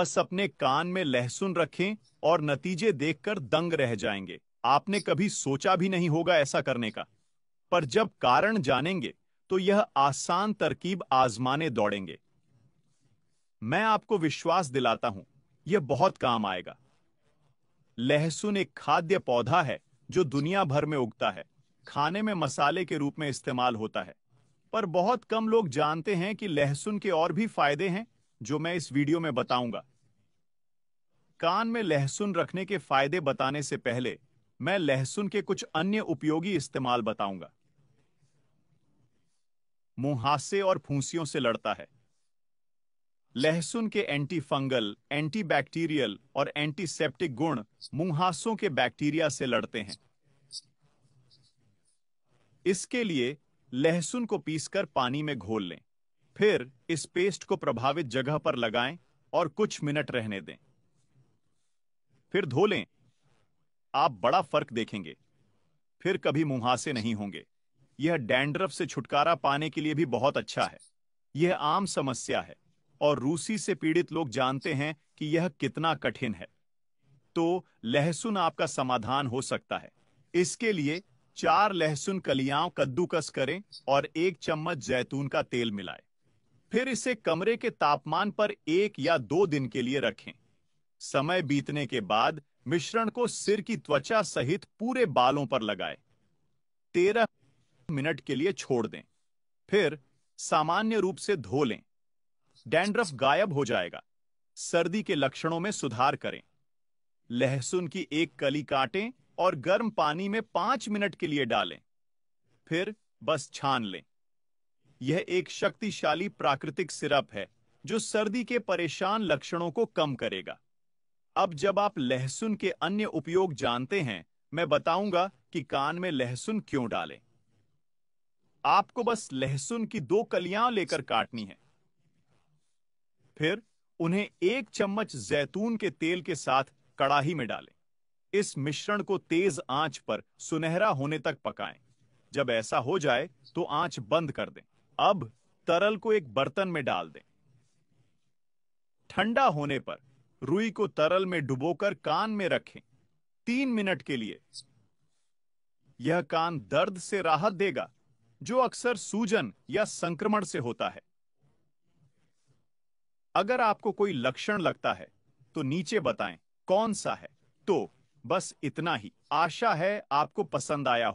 बस अपने कान में लहसुन रखें और नतीजे देखकर दंग रह जाएंगे आपने कभी सोचा भी नहीं होगा ऐसा करने का पर जब कारण जानेंगे तो यह आसान तरकीब आजमाने दौड़ेंगे मैं आपको विश्वास दिलाता हूं यह बहुत काम आएगा लहसुन एक खाद्य पौधा है जो दुनिया भर में उगता है खाने में मसाले के रूप में इस्तेमाल होता है पर बहुत कम लोग जानते हैं कि लहसुन के और भी फायदे हैं जो मैं इस वीडियो में बताऊंगा कान में लहसुन रखने के फायदे बताने से पहले मैं लहसुन के कुछ अन्य उपयोगी इस्तेमाल बताऊंगा मुहासे और फूसियों से लड़ता है लहसुन के एंटी फंगल एंटीबैक्टीरियल और एंटीसेप्टिक गुण मुहासों के बैक्टीरिया से लड़ते हैं इसके लिए लहसुन को पीसकर पानी में घोल लें फिर इस पेस्ट को प्रभावित जगह पर लगाएं और कुछ मिनट रहने दें फिर धो लें आप बड़ा फर्क देखेंगे फिर कभी मुहासे नहीं होंगे यह डैंड्रफ से छुटकारा पाने के लिए भी बहुत अच्छा है यह आम समस्या है और रूसी से पीड़ित लोग जानते हैं कि यह कितना कठिन है तो लहसुन आपका समाधान हो सकता है इसके लिए चार लहसुन कलियां कद्दूकस करें और एक चम्मच जैतून का तेल मिलाएं। फिर इसे कमरे के तापमान पर एक या दो दिन के लिए रखें समय बीतने के बाद मिश्रण को सिर की त्वचा सहित पूरे बालों पर लगाएं। तेरह मिनट के लिए छोड़ दें फिर सामान्य रूप से धो लें डैंड्रफ गायब हो जाएगा सर्दी के लक्षणों में सुधार करें लहसुन की एक कली काटें और गर्म पानी में पांच मिनट के लिए डालें फिर बस छान लें यह एक शक्तिशाली प्राकृतिक सिरप है जो सर्दी के परेशान लक्षणों को कम करेगा अब जब आप लहसुन के अन्य उपयोग जानते हैं मैं बताऊंगा कि कान में लहसुन क्यों डालें आपको बस लहसुन की दो कलियां लेकर काटनी है फिर उन्हें एक चम्मच जैतून के तेल के साथ कड़ाही में डालें इस मिश्रण को तेज आंच पर सुनहरा होने तक पकाएं। जब ऐसा हो जाए तो आंच बंद कर दें अब तरल को एक बर्तन में डाल दें ठंडा होने पर रुई को तरल में डुबोकर कान में रखें तीन मिनट के लिए यह कान दर्द से राहत देगा जो अक्सर सूजन या संक्रमण से होता है अगर आपको कोई लक्षण लगता है तो नीचे बताएं कौन सा है तो बस इतना ही आशा है आपको पसंद आया हो